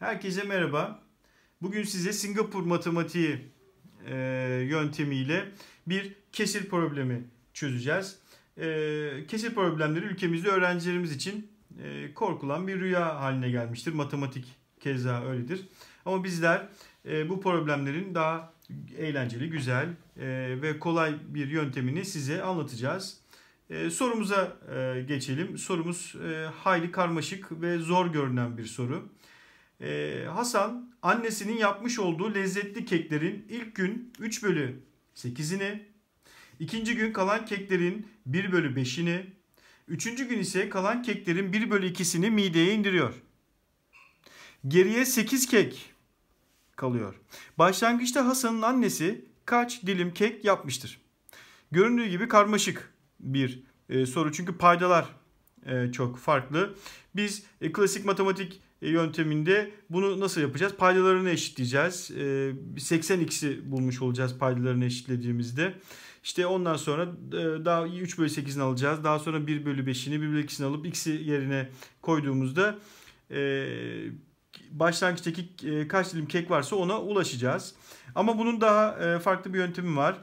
Herkese merhaba. Bugün size Singapur matematiği e, yöntemiyle bir kesir problemi çözeceğiz. E, kesir problemleri ülkemizde öğrencilerimiz için e, korkulan bir rüya haline gelmiştir. Matematik keza öyledir. Ama bizler e, bu problemlerin daha eğlenceli, güzel e, ve kolay bir yöntemini size anlatacağız. E, sorumuza e, geçelim. Sorumuz e, hayli karmaşık ve zor görünen bir soru e, Hasan annesinin yapmış olduğu lezzetli keklerin ilk gün 3 bölü 8'ini, ikinci gün kalan keklerin 1 bölü 5'ini, üçüncü gün ise kalan keklerin 1 bölü 2'sini mideye indiriyor. Geriye 8 kek kalıyor. Başlangıçta Hasan'ın annesi kaç dilim kek yapmıştır? Göründüğü gibi karmaşık bir e, soru çünkü paydalar e, çok farklı. Biz e, klasik matematik e, yönteminde bunu nasıl yapacağız? Paydalarını eşitleyeceğiz. 80x'i e, bulmuş olacağız paydalarını eşitlediğimizde. İşte ondan sonra e, daha 3 bölü 8'ini alacağız. Daha sonra 1 bölü 5'ini 1 bölü 2'sini alıp x'i yerine koyduğumuzda başlangıçtaki kaç dilim kek varsa ona ulaşacağız. Ama bunun daha farklı bir yöntemi var.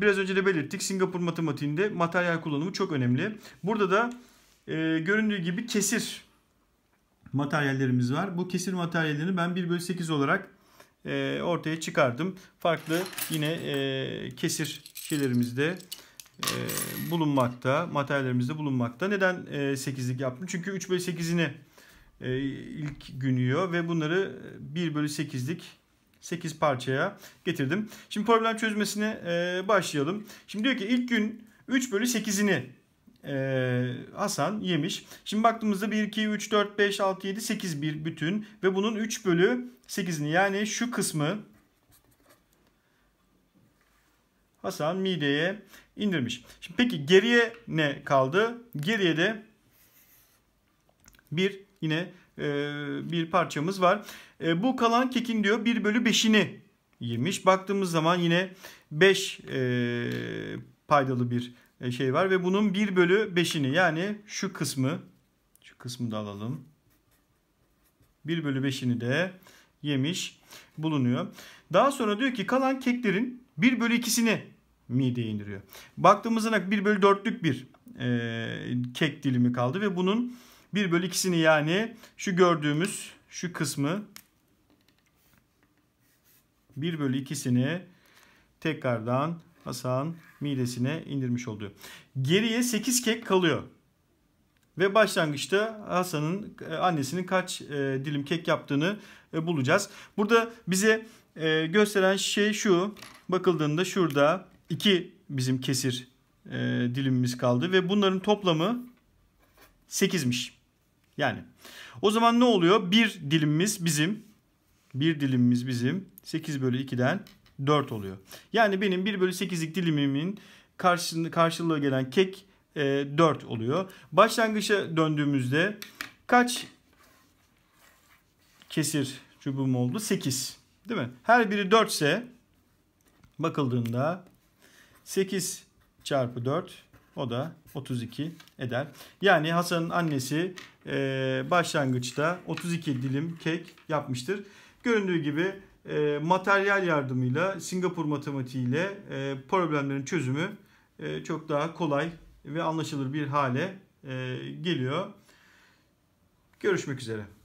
Biraz önce de belirttik Singapur matematiğinde materyal kullanımı çok önemli. Burada da göründüğü gibi kesir materyallerimiz var. Bu kesir materyallerini ben 1 bölü 8 olarak e, ortaya çıkardım. Farklı yine e, kesir şeylerimizde e, bulunmakta, materyallerimizde bulunmakta. Neden e, 8'lik yaptım? Çünkü 3 bölü 8'ini e, ilk günüyor ve bunları 1 bölü 8'lik 8 parçaya getirdim. Şimdi problem çözmesine e, başlayalım. Şimdi diyor ki ilk gün 3 bölü 8'ini e, Hasan yemiş. Şimdi baktığımızda 1, 2, 3, 4, 5, 6, 7, 8 bir bütün ve bunun 3 bölü 8'ini yani şu kısmı Hasan mideye indirmiş. Şimdi peki geriye ne kaldı? Geriye de bir yine e, bir parçamız var. E, bu kalan kekin diyor 1 bölü 5'ini yemiş. Baktığımız zaman yine 5 e, faydalı bir e, şey var ve bunun 1 bölü 5'ini yani şu kısmı şu kısmı da alalım. 1 bölü 5'ini de yemiş bulunuyor. Daha sonra diyor ki kalan keklerin 1 bölü 2'sini mideye indiriyor. Baktığımızda 1 bölü 4'lük bir e, kek dilimi kaldı ve bunun 1 bölü 2'sini yani şu gördüğümüz şu kısmı 1 bölü 2'sini tekrardan Hasan midesine indirmiş oluyor. Geriye 8 kek kalıyor. Ve başlangıçta Hasan'ın e, annesinin kaç e, dilim kek yaptığını e, bulacağız. Burada bize gösteren şey şu. Bakıldığında şurada 2 bizim kesir dilimimiz kaldı. Ve bunların toplamı 8'miş. Yani o zaman ne oluyor? 1 dilimimiz bizim. 1 dilimimiz bizim. 8 bölü 2'den 4 oluyor. Yani benim 1 bölü 8'lik dilimimin karşılığı gelen kek 4 e, oluyor. Başlangıça döndüğümüzde kaç kesir çubuğum oldu? 8. Değil mi? Her biri 4 ise bakıldığında 8 çarpı 4 o da 32 eder. Yani Hasan'ın annesi e, başlangıçta 32 dilim kek yapmıştır. Göründüğü gibi e, materyal yardımıyla Singapur matematiğiyle e, problemlerin çözümü e, çok daha kolay ve anlaşılır bir hale e, geliyor. Görüşmek üzere.